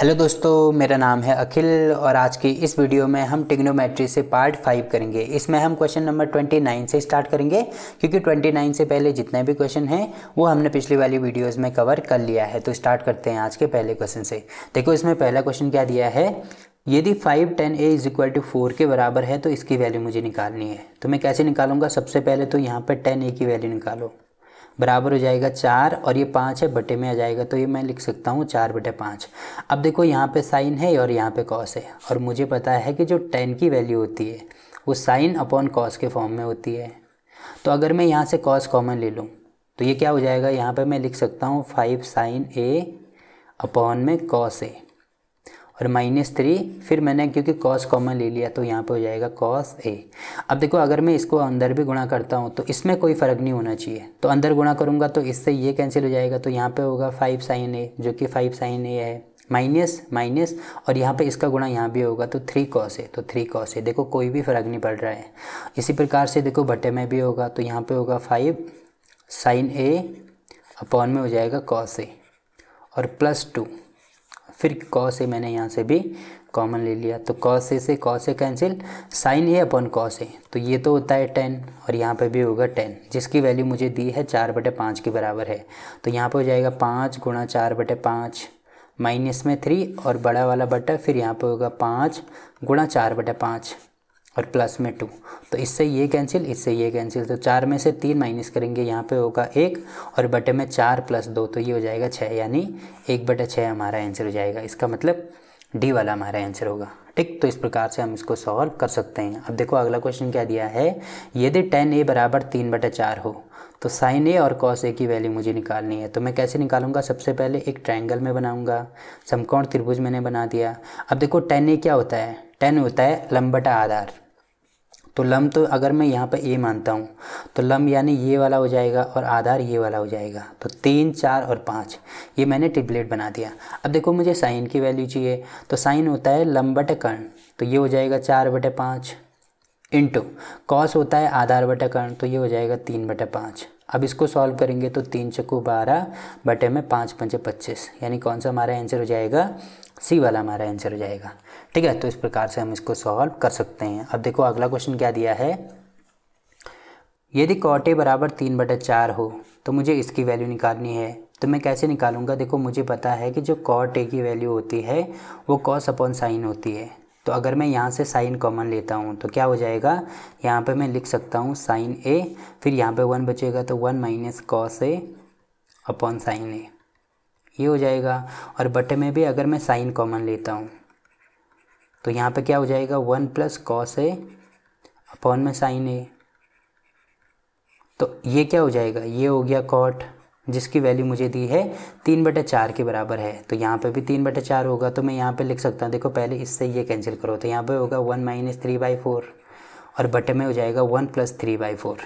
hello दोस्तों मेरा नाम है अखिल और आज की इस वीडियो में हम टिग्नोमेट्री से पार्ट फाइव करेंगे इसमें हम क्वेश्चन नंबर ट्वेंटी नाइन से स्टार्ट करेंगे क्योंकि ट्वेंटी नाइन से पहले जितने भी क्वेश्चन हैं वो हमने पिछली वाली वीडियोस में कवर कर लिया है तो स्टार्ट करते हैं आज के पहले क्वेश्चन से देखो इसमें पहला क्वेश्चन क्या दिया है यदि five tan A is equal to four के बराबर है तो इसकी वैल्यू मुझे निकालनी है तो मैं कैसे निकालूंगा सबसे पहले तो यहाँ पर टेन ए की वैल्यू निकालो बराबर हो जाएगा चार और ये पाँच है बटे में आ जाएगा तो ये मैं लिख सकता हूँ चार बटे पाँच अब देखो यहाँ पे साइन है और यहाँ पे कॉस है और मुझे पता है कि जो टेन की वैल्यू होती है वो साइन अपॉन कॉस के फॉर्म में होती है तो अगर मैं यहाँ से कॉस कॉमन ले लूँ तो ये क्या हो जाएगा यहाँ पर मैं लिख सकता हूँ फाइव साइन ए अपॉन में कॉस ए और माइनस थ्री फिर मैंने क्योंकि कॉस कॉमन ले लिया तो यहाँ पे हो जाएगा कॉस ए अब देखो अगर मैं इसको अंदर भी गुणा करता हूँ तो इसमें कोई फ़र्क नहीं होना चाहिए तो अंदर गुणा करूँगा तो इससे ये कैंसिल हो जाएगा तो यहाँ पे होगा फाइव साइन ए जो कि फाइव साइन ए है माइनस माइनस और यहाँ पे इसका गुणा यहाँ भी होगा तो थ्री कॉस है तो थ्री कॉस है देखो कोई भी फ़र्क नहीं पड़ रहा है इसी प्रकार से देखो भट्टे में भी होगा तो यहाँ पे होगा फाइव साइन ए अपॉन में हो जाएगा कॉस ए और प्लस टू फिर कौ से मैंने यहाँ से भी कॉमन ले लिया तो कौ से से कौ से कैंसिल साइन ए अपॉन कौ से तो ये तो होता है टेन और यहाँ पे भी होगा टेन जिसकी वैल्यू मुझे दी है चार बटे पाँच के बराबर है तो यहाँ पे हो जाएगा पाँच गुणा चार बटे पाँच माइनस में थ्री और बड़ा वाला बटा फिर यहाँ पे होगा पाँच गुणा चार बटे पाँच और प्लस में टू तो इससे ये कैंसिल इससे ये कैंसिल तो चार में से तीन माइनस करेंगे यहाँ पे होगा एक और बटे में चार प्लस दो तो ये हो जाएगा छः यानी एक बटे छः हमारा आंसर हो जाएगा इसका मतलब डी वाला हमारा आंसर होगा ठीक तो इस प्रकार से हम इसको सॉल्व कर सकते हैं अब देखो अगला क्वेश्चन क्या दिया है यदि टेन ए बराबर तीन बटे चार हो तो साइन ए और कॉस ए की वैल्यू मुझे निकालनी है तो मैं कैसे निकालूंगा सबसे पहले एक ट्रायंगल में बनाऊंगा समकोण त्रिभुज मैंने बना दिया अब देखो टेन ए क्या होता है टेन होता है लंबटा आधार तो लम तो अगर मैं यहाँ पर ए मानता हूँ तो लम यानी ये वाला हो जाएगा और आधार ये वाला हो जाएगा तो तीन चार और पाँच ये मैंने ट्रिपलेट बना दिया अब देखो मुझे साइन की वैल्यू चाहिए तो साइन होता है लम बटे कर्ण तो ये हो जाएगा चार बटे पाँच इंटू कॉस होता है आधार बटा कर्ण तो ये हो जाएगा तीन बटे पाँच अब इसको सॉल्व करेंगे तो तीन चक्कू बारह बटे में पाँच पंचे पच्चीस यानी कौन सा हमारा आंसर हो जाएगा सी वाला हमारा आंसर हो जाएगा ठीक है तो इस प्रकार से हम इसको सॉल्व कर सकते हैं अब देखो अगला क्वेश्चन क्या दिया है यदि कॉटे बराबर तीन बटे चार हो तो मुझे इसकी वैल्यू निकालनी है तो मैं कैसे निकालूंगा देखो मुझे पता है कि जो कॉट ए की वैल्यू होती है वो कॉस अपॉन साइन होती है तो अगर मैं यहाँ से साइन कॉमन लेता हूँ तो क्या हो जाएगा यहाँ पे मैं लिख सकता हूँ साइन ए फिर यहाँ पे वन बचेगा तो one minus cos A upon sine A ये हो जाएगा और बटे में भी अगर मैं साइन कॉमन लेता हूँ तो यहाँ पे क्या हो जाएगा one plus cos A upon में साइन ए तो ये क्या हो जाएगा ये हो गया कॉट जिसकी वैल्यू मुझे दी है तीन बटे चार के बराबर है तो यहाँ पे भी तीन बटे चार होगा तो मैं यहाँ पे लिख सकता हूँ देखो पहले इससे ये कैंसिल करो तो यहाँ पे होगा one minus three by four और बटे में हो जाएगा one plus three by four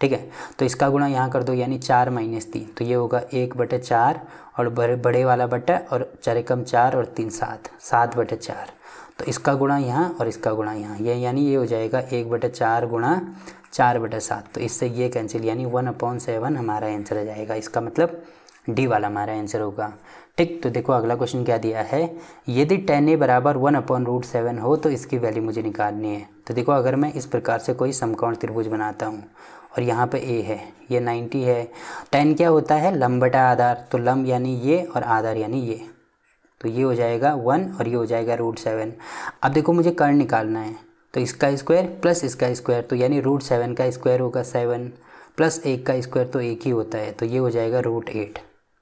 ठीक है तो इसका गुणा यहाँ कर दो यानी चार माइनस तीन तो ये होगा एक बटे चार और बड़े बड़े वाला बटे और चार चार और तीन सात सात बटे चार तो इसका गुणा यहाँ और इसका गुणा यहाँ ये यानी ये हो जाएगा एक बटे चार गुणा चार बटा सात तो इससे ये कैंसिल यानी वन अपॉन सेवन हमारा आंसर आ जाएगा इसका मतलब डी वाला हमारा आंसर होगा ठीक तो देखो अगला क्वेश्चन क्या दिया है यदि टेन ए बराबर वन अपॉन रूट सेवन हो तो इसकी वैल्यू मुझे निकालनी है तो देखो अगर मैं इस प्रकार से कोई समकोण त्रिभुज बनाता हूँ और यहाँ पे ए है ये नाइन्टी है टेन क्या होता है लम बटा आधार तो लम यानी ये और आधार यानी ये तो ये हो जाएगा वन और ये हो जाएगा रूट सेवन अब देखो मुझे कर्ण निकालना है तो इसका स्क्वायर प्लस इसका स्क्वायर तो यानी रूट सेवन का स्क्वायर होगा सेवन प्लस एक का स्क्वायर तो एक ही होता है तो ये हो जाएगा रूट एट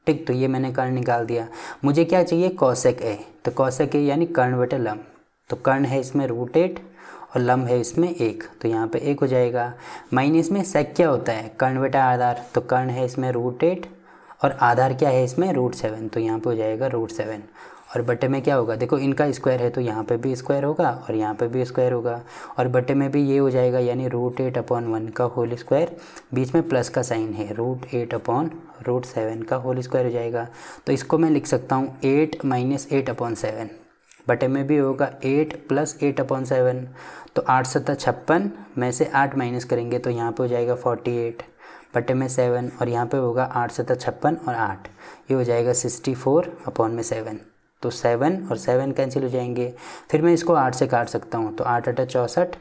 ठीक तो ये मैंने कर्ण निकाल दिया मुझे क्या चाहिए कौशक ए तो कौशक ए यानी कर्ण बटे लम्ब तो कर्ण है इसमें रूट एट और लम्ब है इसमें एक तो यहाँ पे एक हो जाएगा माइनस में सेक क्या होता है कर्ण बेटा आधार तो कर्ण है इसमें रूट एट और आधार क्या है इसमें रूट सेवन तो यहाँ पे हो जाएगा रूट सेवन और बटे में क्या होगा देखो इनका स्क्वायर है तो यहाँ पे भी स्क्वायर होगा और यहाँ पे भी स्क्वायर होगा और बटे में भी ये हो जाएगा यानी रूट एट अपॉन वन का होल स्क्वायर बीच में प्लस का साइन है root eight upon root seven का होल स्क्वायर हो जाएगा तो इसको मैं लिख सकता हूँ eight minus eight upon seven बटे में भी होगा eight plus eight upon seven तो आठ सत्ता छप्पन में से आठ माइनस करेंगे तो यहाँ पर हो जाएगा फोर्टी एट बटे में सेवन और यहाँ पर होगा आठ सत्ता छप्पन और आठ ये हो जाएगा सिक्सटी फोर अपॉन में सेवन तो सेवन और सेवन कैंसिल हो जाएंगे फिर मैं इसको आठ से काट सकता हूँ तो आठ अठा चौंसठ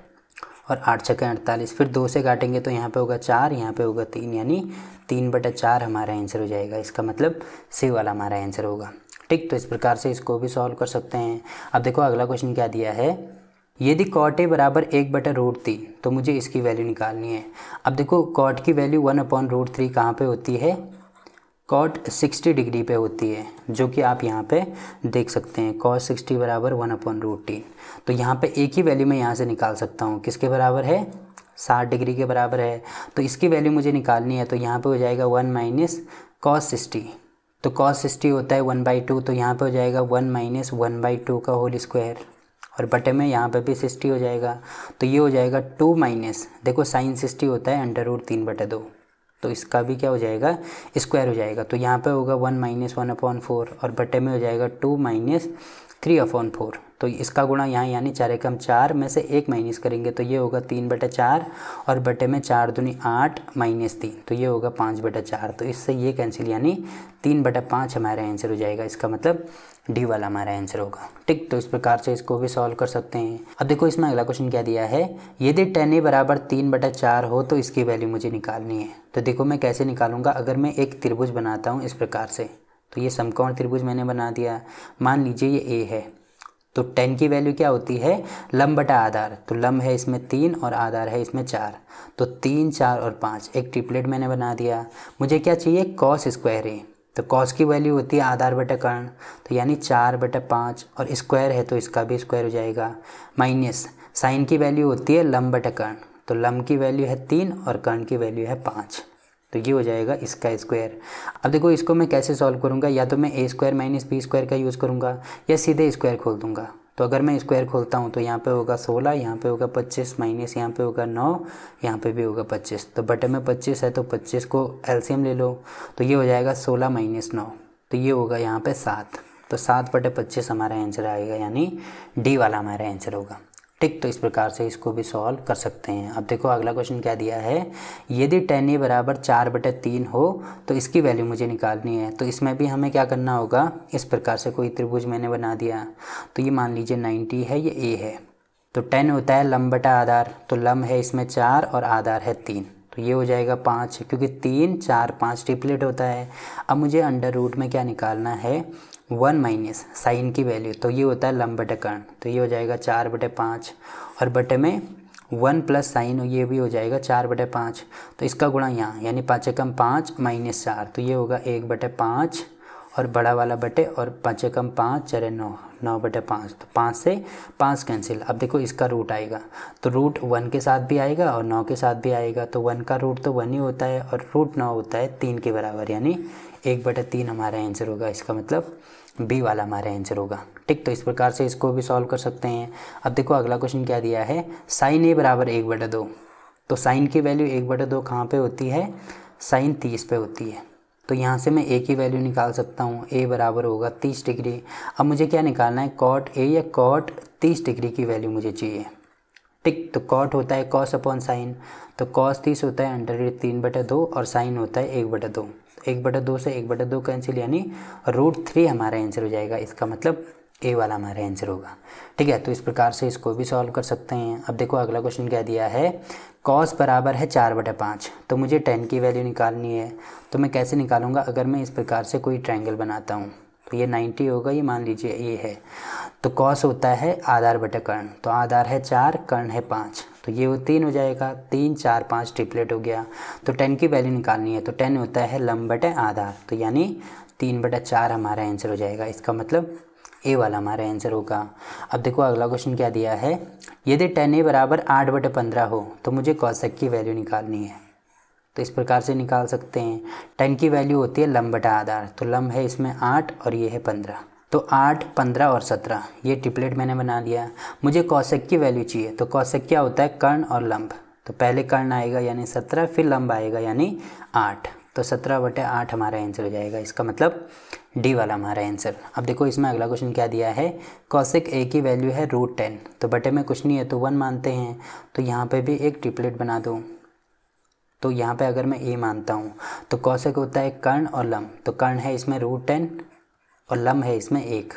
और आठ छक्के अड़तालीस फिर दो से काटेंगे तो यहाँ पे होगा चार यहाँ पे होगा तीन यानी तीन बटा चार हमारा आंसर हो जाएगा इसका मतलब सी वाला हमारा आंसर होगा ठीक तो इस प्रकार से इसको भी सॉल्व कर सकते हैं अब देखो अगला क्वेश्चन क्या दिया है यदि कॉट ए बराबर एक बटा रूट तीन तो मुझे इसकी वैल्यू निकालनी है अब देखो कॉट की value one upon root three कहाँ पर होती है कॉट 60 डिग्री पे होती है जो कि आप यहाँ पे देख सकते हैं कॉट 60 बराबर वन अपॉन रूट तीन तो यहाँ पे एक ही वैल्यू मैं यहाँ से निकाल सकता हूँ किसके बराबर है साठ डिग्री के बराबर है तो इसकी वैल्यू मुझे निकालनी है तो यहाँ पे हो जाएगा वन माइनस कॉस सिक्सटी तो कॉस सिक्सटी होता है वन बाई टू तो यहाँ पर हो जाएगा one minus one by two का होल स्क्वायर और बटे में यहाँ पे भी सिक्सटी हो जाएगा तो ये हो जाएगा टू माइनस देखो साइन सिक्सटी होता है अंडर रूट तीन बटे दो तो इसका भी क्या हो जाएगा स्क्वायर हो जाएगा तो यहाँ पे होगा one minus one upon four और बटे में हो जाएगा two minus three upon four तो इसका गुणा यहाँ यानी चार हम चार में से एक माइनस करेंगे तो ये होगा तीन बटा चार और बटे में चार दुनी आठ माइनस तीन तो ये होगा पाँच बटा चार तो इससे ये कैंसिल यानी तीन बटा पाँच हमारा आंसर हो जाएगा इसका मतलब डी वाला हमारा आंसर होगा ठीक तो इस प्रकार से इसको भी सॉल्व कर सकते हैं अब देखो इसमें अगला क्वेश्चन क्या दिया है यदि टेन ए बराबर तीन बटा चार हो तो इसकी वैल्यू मुझे निकालनी है तो देखो मैं कैसे निकालूंगा अगर मैं एक त्रिभुज बनाता हूँ इस प्रकार से तो ये समकोण त्रिभुज मैंने बना दिया मान लीजिए ये ए है तो टेन की वैल्यू क्या होती है लम बटा आधार तो लम है इसमें तीन और आधार है इसमें चार तो तीन चार और पाँच एक ट्रिपलेट मैंने बना दिया मुझे क्या चाहिए कॉस स्क्वायर है तो कॉस की वैल्यू होती है आधार बटा कर्ण तो यानी चार बटा पाँच और स्क्वायर है तो इसका भी स्क्वायर हो जाएगा माइनस साइन की वैल्यू होती है लम बटा कर्ण तो लम की वैल्यू है तीन और कर्ण की वैल्यू है पाँच तो ये हो जाएगा इसका स्क्वायर अब देखो इसको मैं कैसे सॉल्व करूँगा या तो मैं A square minus B square का यूज़ करूँगा या सीधे स्क्वायर खोल दूँगा तो अगर मैं स्क्वायर खोलता हूँ तो यहाँ पे होगा सोलह यहाँ पे होगा पच्चीस माइनस यहाँ पे होगा नौ यहाँ पे भी होगा पच्चीस तो बटे में पच्चीस है तो पच्चीस को एलसीएम ले लो तो ये हो जाएगा सोलह माइनस नौ तो ये होगा यहाँ पे सात तो सात बटे पच्चीस हमारा आंसर आएगा यानी डी वाला हमारा आंसर होगा ठीक तो इस प्रकार से इसको भी सॉल्व कर सकते हैं अब देखो अगला क्वेश्चन क्या दिया है यदि टेन ए बराबर चार बटे तीन हो तो इसकी वैल्यू मुझे निकालनी है तो इसमें भी हमें क्या करना होगा इस प्रकार से कोई त्रिभुज मैंने बना दिया तो ये मान लीजिए नाइन्टी है ये ए है तो टेन होता है लम बटा आधार तो लम है इसमें चार और आधार है तीन तो ये हो जाएगा पाँच क्योंकि तीन चार पाँच ट्रिपलेट होता है अब मुझे अंडर रूट में क्या निकालना है वन माइनस साइन की वैल्यू तो ये होता है लंब बटे कर्ण तो ये हो जाएगा चार बटे पाँच और बटे में वन प्लस साइन ये भी हो जाएगा चार बटे पाँच तो इसका गुणा यहाँ यानी पाँच एकम पाँच माइनस चार तो ये होगा एक बटे पाँच और बड़ा वाला बटे और पाँच एकम पाँच चरे नौ नौ बटे पाँच तो पाँच से पाँच कैंसिल अब देखो इसका रूट आएगा तो रूट वन के साथ भी आएगा और नौ के साथ भी आएगा तो वन का रूट तो वन ही होता है और रूट नौ होता है तीन के बराबर यानी एक बटा तीन हमारा आंसर होगा इसका मतलब बी वाला हमारा आंसर होगा ठीक तो इस प्रकार से इसको भी सॉल्व कर सकते हैं अब देखो अगला क्वेश्चन क्या दिया है साइन ए बराबर एक बटा दो तो साइन की वैल्यू एक बटा दो कहाँ पर होती है साइन तीस पे होती है तो यहाँ से मैं ए की वैल्यू निकाल सकता हूँ ए बराबर होगा तीस डिग्री अब मुझे क्या निकालना है कॉट ए या कॉट तीस डिग्री की वैल्यू मुझे चाहिए ठीक तो कॉट होता है कॉस अपॉन साइन तो कॉस तीस होता है अंडर तीन बटा दो और साइन होता है एक बटा दो एक बटा दो से एक बटा दो कैंसिल यानी रूट थ्री हमारा आंसर हो जाएगा इसका मतलब ए वाला हमारा आंसर होगा ठीक है तो इस प्रकार से इसको भी सॉल्व कर सकते हैं अब देखो अगला क्वेश्चन क्या दिया है कॉस बराबर है चार बटा पाँच तो मुझे टेन की वैल्यू निकालनी है तो मैं कैसे निकालूंगा अगर मैं इस प्रकार से कोई ट्रायंगल बनाता हूँ तो ये नाइन्टी होगा ये मान लीजिए ये है तो कॉस होता है आधार बटा कर्ण तो आधार है चार कर्ण है पाँच तो ये वो तीन हो जाएगा तीन चार पाँच ट्रिपलेट हो गया तो टेन की वैल्यू निकालनी है तो टेन होता है लम बटे आधा तो यानी तीन बटा चार हमारा आंसर हो जाएगा इसका मतलब ए वाला हमारा आंसर होगा अब देखो अगला क्वेश्चन क्या दिया है यदि टेन ए बराबर आठ बटे पंद्रह हो तो मुझे कौशक की वैल्यू निकालनी है तो इस प्रकार से निकाल सकते हैं टेन की वैल्यू होती है लम बटा आधार तो लम है इसमें आठ और ये है पंद्रह तो आठ पंद्रह और सत्रह ये ट्रिपलेट मैंने बना लिया मुझे कौशक की वैल्यू चाहिए तो कौशक क्या होता है कर्ण और लंब तो पहले कर्ण आएगा यानी सत्रह फिर लंब आएगा यानी आठ तो सत्रह बटे आठ हमारा आंसर हो जाएगा इसका मतलब डी वाला हमारा आंसर अब देखो इसमें अगला क्वेश्चन क्या दिया है कौशिक ए की वैल्यू है रूट टेन तो बटे में कुछ नहीं है तो वन मानते हैं तो यहाँ पे भी एक ट्रिपलेट बना दूँ तो यहाँ पे अगर मैं ए मानता हूँ तो कौशिक होता है कर्ण और लम तो कर्ण है इसमें रूट टेन और लम है इसमें एक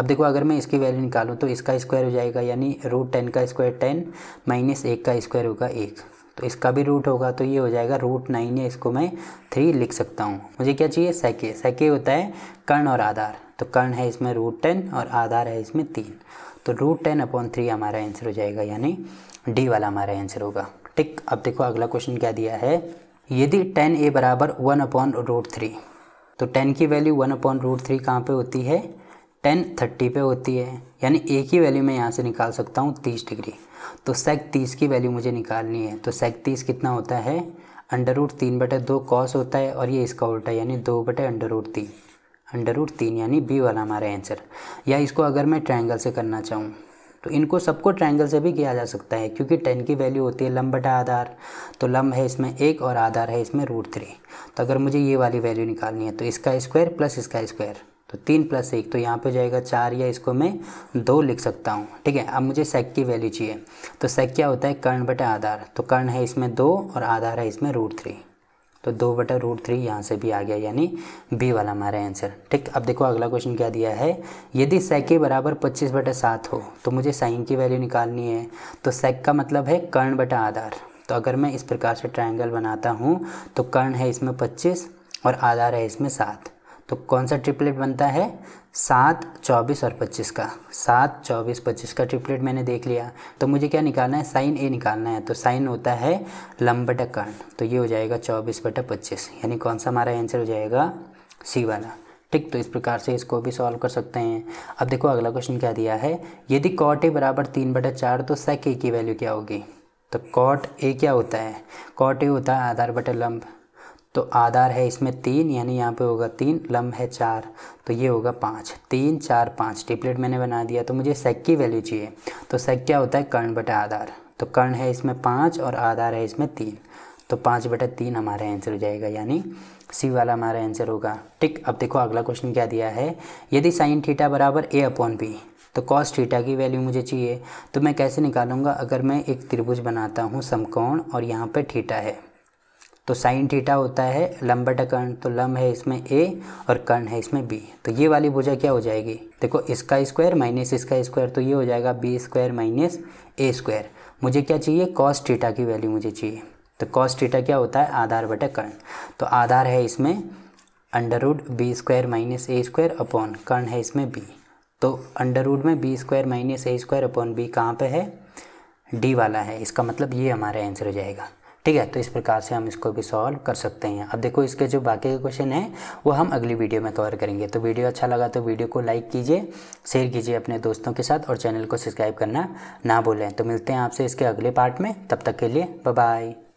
अब देखो अगर मैं इसकी वैल्यू निकालूँ तो इसका स्क्वायर हो जाएगा यानी रूट टेन का स्क्वायर टेन माइनस एक का स्क्वायर होगा एक तो इसका भी रूट होगा तो ये हो जाएगा रूट नाइन या इसको मैं थ्री लिख सकता हूँ मुझे क्या चाहिए सैके सैके होता है कर्ण और आधार तो कर्ण है इसमें रूट टेन और आधार है इसमें तीन तो रूट टेन अपॉन थ्री हमारा आंसर हो जाएगा यानी डी वाला हमारा आंसर होगा ठीक अब देखो अगला क्वेश्चन क्या दिया है यदि टेन ए बराबर वन अपॉन रूट थ्री तो टेन की value one upon root three कहाँ पर होती है टेन थर्टी पे होती है यानी ए की वैल्यू मैं यहाँ से निकाल सकता हूँ तीस डिग्री तो सेक तीस की वैल्यू मुझे निकालनी है तो सेक तीस कितना होता है अंडर रूट तीन बटे दो कॉस होता है और ये इसका उल्टा यानी दो बटे अंडर रूट तीन अंडर रूट तीन यानी बी वाला हमारा आंसर या इसको अगर मैं ट्रायंगल से करना चाहूँ तो इनको सबको ट्रायंगल से भी किया जा सकता है क्योंकि टेन की वैल्यू होती है लम बटा आधार तो लम्ब है इसमें एक और आधार है इसमें रूट थ्री तो अगर मुझे ये वाली वैल्यू निकालनी है तो इसका स्क्वायर प्लस इसका स्क्वायर तो तीन प्लस एक तो यहाँ पे जाएगा चार या इसको मैं दो लिख सकता हूँ ठीक है अब मुझे सेक की वैल्यू चाहिए तो सेक क्या होता है कर्ण बटे आधार तो कर्ण है इसमें दो और आधार है इसमें रूट थ्री तो दो बटा रूट थ्री यहाँ से भी आ गया यानी बी वाला हमारा आंसर ठीक अब देखो अगला क्वेश्चन क्या दिया है यदि सेक के बराबर पच्चीस बटा सात हो तो मुझे साइन की वैल्यू निकालनी है तो सेक का मतलब है कर्ण बटा आधार तो अगर मैं इस प्रकार से ट्रायंगल बनाता हूँ तो कर्ण है इसमें पच्चीस और आधार है इसमें सात तो कौन सा ट्रिपलेट बनता है सात चौबीस और पच्चीस का सात चौबीस पच्चीस का ट्रिपलेट मैंने देख लिया तो मुझे क्या निकालना है साइन ए निकालना है तो साइन होता है लंब बटा कर्ण तो ये हो जाएगा चौबीस बटा पच्चीस यानी कौन सा हमारा आंसर हो जाएगा सी वाला ठीक तो इस प्रकार से इसको भी सॉल्व कर सकते हैं अब देखो अगला क्वेश्चन क्या दिया है यदि कॉट ए बराबर तीन बटा चार तो सेक ए की वैल्यू क्या होगी तो कॉट ए क्या होता है कॉट ए होता है आधार बटा लंब तो आधार है इसमें तीन यानी यहाँ पे होगा तीन लम्ब है चार तो ये होगा पाँच तीन चार पाँच टिपलेट मैंने बना दिया तो मुझे सेक की वैल्यू चाहिए तो सेक क्या होता है कर्ण बटा आधार तो कर्ण है इसमें पाँच और आधार है इसमें तीन तो पाँच बटा तीन हमारा आंसर हो जाएगा यानी सी वाला हमारा आंसर होगा ठीक अब देखो अगला क्वेश्चन क्या दिया है यदि साइन थीटा बराबर ए अपॉन बी तो कॉस थीटा की वैल्यू मुझे चाहिए तो मैं कैसे निकालूंगा अगर मैं एक त्रिभुज बनाता हूँ समकोण और यहाँ पे थीटा है तो साइन थीटा होता है लम बटा कर्ण तो लम है इसमें ए और कर्ण है इसमें बी तो ये वाली भुजा क्या हो जाएगी देखो इसका स्क्वायर माइनस इसका स्क्वायर तो ये हो जाएगा B square minus A square मुझे क्या चाहिए कॉस थीटा की वैल्यू मुझे चाहिए तो कॉस थीटा क्या होता है आधार बटा कर्ण तो आधार है इसमें under B square minus A square upon कर्ण है इसमें बी तो अंडर रूड में B square minus A square upon B कहाँ पर है डी वाला है इसका मतलब ये हमारा आंसर हो जाएगा ठीक है तो इस प्रकार से हम इसको भी सॉल्व कर सकते हैं अब देखो इसके जो बाकी के क्वेश्चन हैं वो हम अगली वीडियो में कवर करेंगे तो वीडियो अच्छा लगा तो वीडियो को लाइक कीजिए शेयर कीजिए अपने दोस्तों के साथ और चैनल को सब्सक्राइब करना ना भूलें तो मिलते हैं आपसे इसके अगले पार्ट में तब तक के लिए बाय